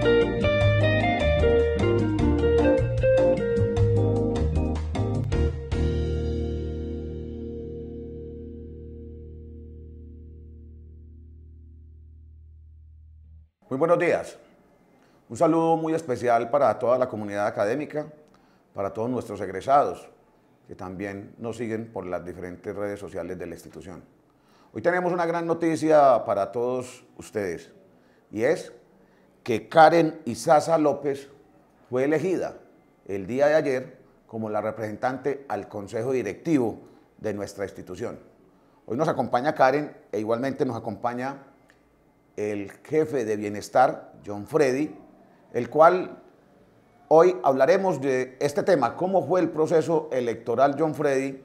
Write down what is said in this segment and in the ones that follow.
Muy buenos días. Un saludo muy especial para toda la comunidad académica, para todos nuestros egresados que también nos siguen por las diferentes redes sociales de la institución. Hoy tenemos una gran noticia para todos ustedes y es que Karen Isaza López fue elegida el día de ayer como la representante al Consejo Directivo de nuestra institución. Hoy nos acompaña Karen e igualmente nos acompaña el jefe de bienestar, John Freddy, el cual hoy hablaremos de este tema, cómo fue el proceso electoral, John Freddy,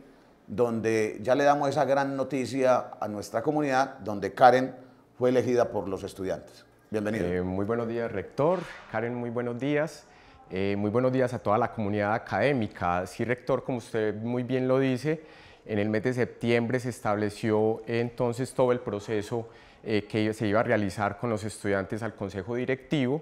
donde ya le damos esa gran noticia a nuestra comunidad, donde Karen fue elegida por los estudiantes. Bienvenido. Eh, muy buenos días, rector. Karen, muy buenos días. Eh, muy buenos días a toda la comunidad académica. Sí, rector, como usted muy bien lo dice, en el mes de septiembre se estableció entonces todo el proceso eh, que se iba a realizar con los estudiantes al Consejo Directivo,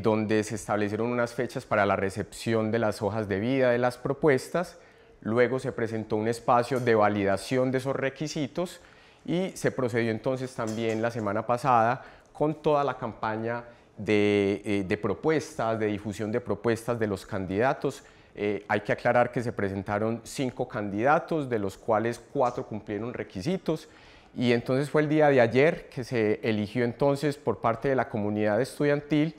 donde se establecieron unas fechas para la recepción de las hojas de vida de las propuestas, luego se presentó un espacio de validación de esos requisitos y se procedió entonces también la semana pasada con toda la campaña eh, de, propuestas, de difusión de propuestas de los candidatos. Eh, hay que aclarar que se presentaron cinco candidatos, de los cuales cuatro cumplieron requisitos. Y entonces fue el día de ayer que se eligió entonces por parte de la comunidad estudiantil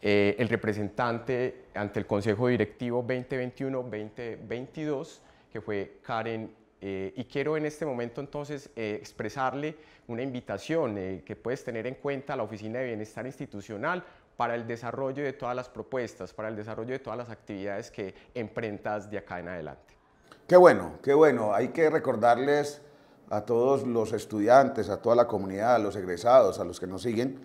eh, el representante ante el Consejo Directivo 2021-2022, que fue Karen eh, y quiero en este momento entonces eh, expresarle una invitación eh, que puedes tener en cuenta la Oficina de Bienestar Institucional para el desarrollo de todas las propuestas, para el desarrollo de todas las actividades que emprendas de acá en adelante. Qué bueno, qué bueno. Hay que recordarles a todos los estudiantes, a toda la comunidad, a los egresados, a los que nos siguen,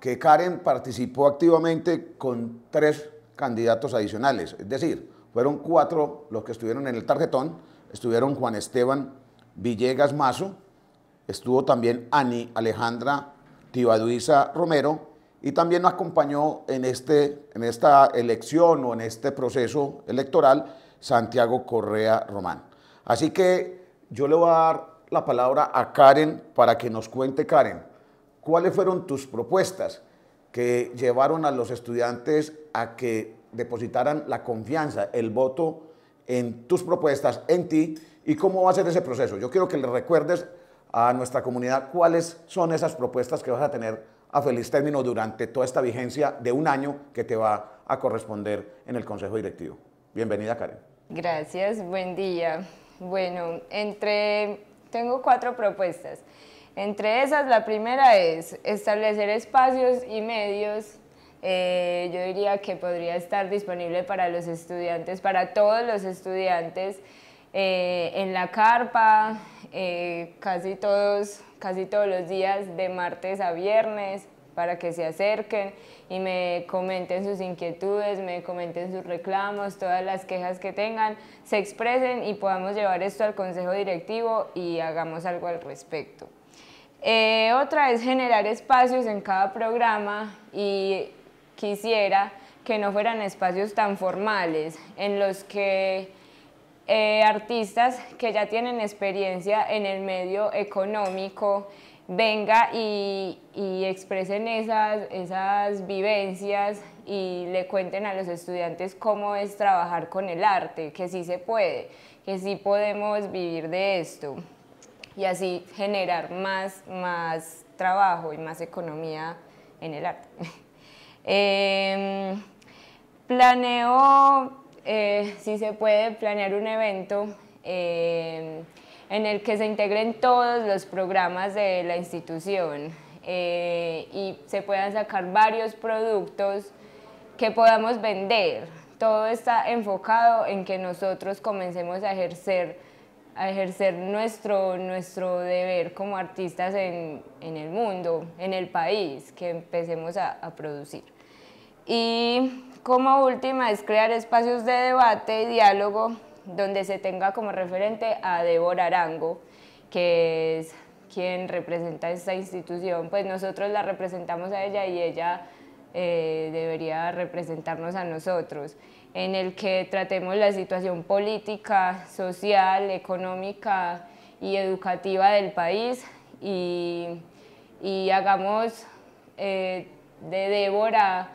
que Karen participó activamente con tres candidatos adicionales, es decir, fueron cuatro los que estuvieron en el tarjetón, estuvieron Juan Esteban Villegas Mazo, estuvo también Ani Alejandra Tibaduiza Romero y también nos acompañó en, este, en esta elección o en este proceso electoral Santiago Correa Román. Así que yo le voy a dar la palabra a Karen para que nos cuente, Karen, cuáles fueron tus propuestas que llevaron a los estudiantes a que depositaran la confianza, el voto en tus propuestas, en ti y cómo va a ser ese proceso. Yo quiero que le recuerdes a nuestra comunidad cuáles son esas propuestas que vas a tener a feliz término durante toda esta vigencia de un año que te va a corresponder en el Consejo Directivo. Bienvenida, Karen. Gracias, buen día. Bueno, entre tengo cuatro propuestas. Entre esas, la primera es establecer espacios y medios eh, yo diría que podría estar disponible para los estudiantes, para todos los estudiantes eh, en la carpa, eh, casi, todos, casi todos los días de martes a viernes para que se acerquen y me comenten sus inquietudes, me comenten sus reclamos, todas las quejas que tengan, se expresen y podamos llevar esto al consejo directivo y hagamos algo al respecto. otra es generar espacios en cada programa y quisiera que no fueran espacios tan formales, en los que eh, artistas que ya tienen experiencia en el medio económico venga y, expresen esas, esas vivencias y le cuenten a los estudiantes cómo es trabajar con el arte, que sí se puede, que sí podemos vivir de esto y así generar más, más trabajo y más economía en el arte. Em, planeo, eh, si se puede, planear un evento em, en el que se integren todos los programas de la institución eh, y se puedan sacar varios productos que podamos vender. Todo está enfocado en que nosotros comencemos a ejercer a ejercer nuestro, nuestro deber como artistas en, el mundo, en el país, que empecemos a producir. Y como última es crear espacios de debate y diálogo donde se tenga como referente a Débora Arango, que es quien representa esta institución, pues nosotros la representamos a ella y ella eh, debería representarnos a nosotros, en el que tratemos la situación política, social, económica y educativa del país y, hagamos eh, de Débora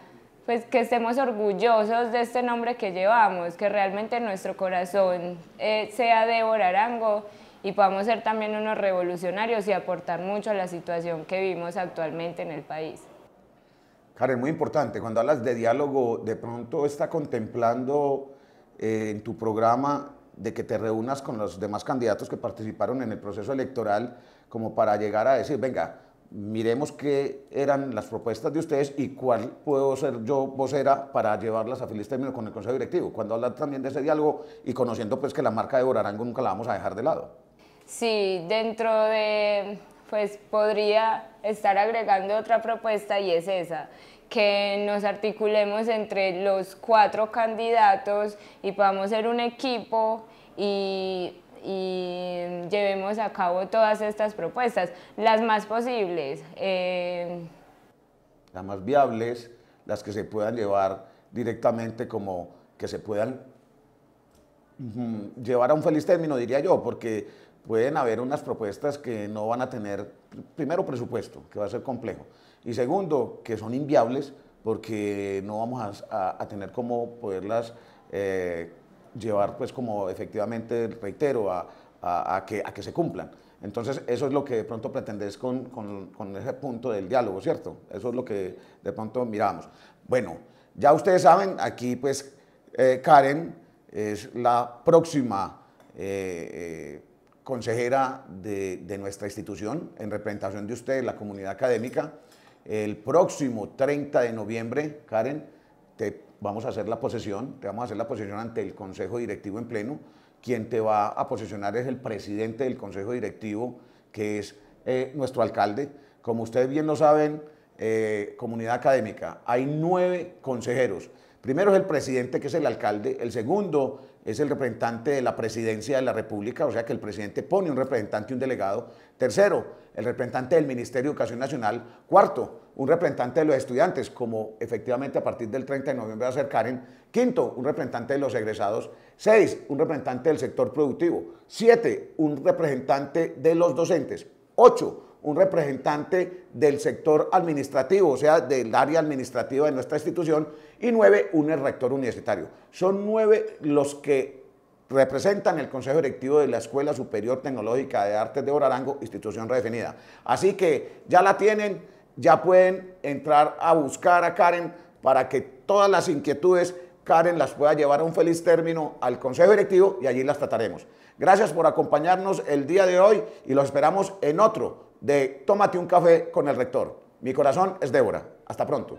pues que estemos orgullosos de este nombre que llevamos, que realmente nuestro corazón eh, sea Débora Arango y podamos ser también unos revolucionarios y aportar mucho a la situación que vivimos actualmente en el país. Karen, muy importante, cuando hablas de diálogo, de pronto está contemplando eh, en tu programa de que te reúnas con los demás candidatos que participaron en el proceso electoral como para llegar a decir, venga, miremos qué eran las propuestas de ustedes y cuál puedo ser yo vocera para llevarlas a feliz término con el Consejo Directivo, cuando habla también de ese diálogo y conociendo pues que la marca de Borarango nunca la vamos a dejar de lado. Sí, dentro de, pues podría estar agregando otra propuesta y es esa, que nos articulemos entre los cuatro candidatos y podamos ser un equipo y y llevemos a cabo todas estas propuestas, las más posibles. Eh, las más viables, las que se puedan llevar directamente como que se puedan llevar a un feliz término, diría yo, porque pueden haber unas propuestas que no van a tener, primero, presupuesto, que va a ser complejo, y segundo, que son inviables porque no vamos a, tener cómo poderlas eh, llevar, pues como efectivamente, reitero, a, que, a que se cumplan. Entonces, eso es lo que de pronto pretendés con, ese punto del diálogo, ¿cierto? Eso es lo que de pronto miramos. Bueno, ya ustedes saben, aquí pues eh, Karen es la próxima eh, eh, consejera de, de, nuestra institución en representación de ustedes, la comunidad académica. El próximo 30 de noviembre, Karen, te vamos a hacer la posesión, te vamos a hacer la posesión ante el Consejo Directivo en pleno. Quien te va a posesionar es el presidente del Consejo Directivo, que es eh, nuestro alcalde. Como ustedes bien lo saben, eh, comunidad académica, hay nueve consejeros Primero es el presidente, que es el alcalde. El segundo es el representante de la presidencia de la República, o sea que el presidente pone un representante, y un delegado. Tercero, el representante del Ministerio de Educación Nacional. Cuarto, un representante de los estudiantes, como efectivamente a partir del 30 de noviembre va a Quinto, un representante de los egresados. Seis, un representante del sector productivo. Siete, un representante de los docentes. Ocho, un representante del sector administrativo, o sea, del área administrativa de nuestra institución, y nueve, un rector universitario. Son nueve los que representan el Consejo Directivo de la Escuela Superior Tecnológica de Artes de Orarango, institución redefinida. Así que ya la tienen, ya pueden entrar a buscar a Karen para que todas las inquietudes Karen las pueda llevar a un feliz término al Consejo Directivo y allí las trataremos. Gracias por acompañarnos el día de hoy y los esperamos en otro de Tómate un café con el rector. Mi corazón es Débora. Hasta pronto.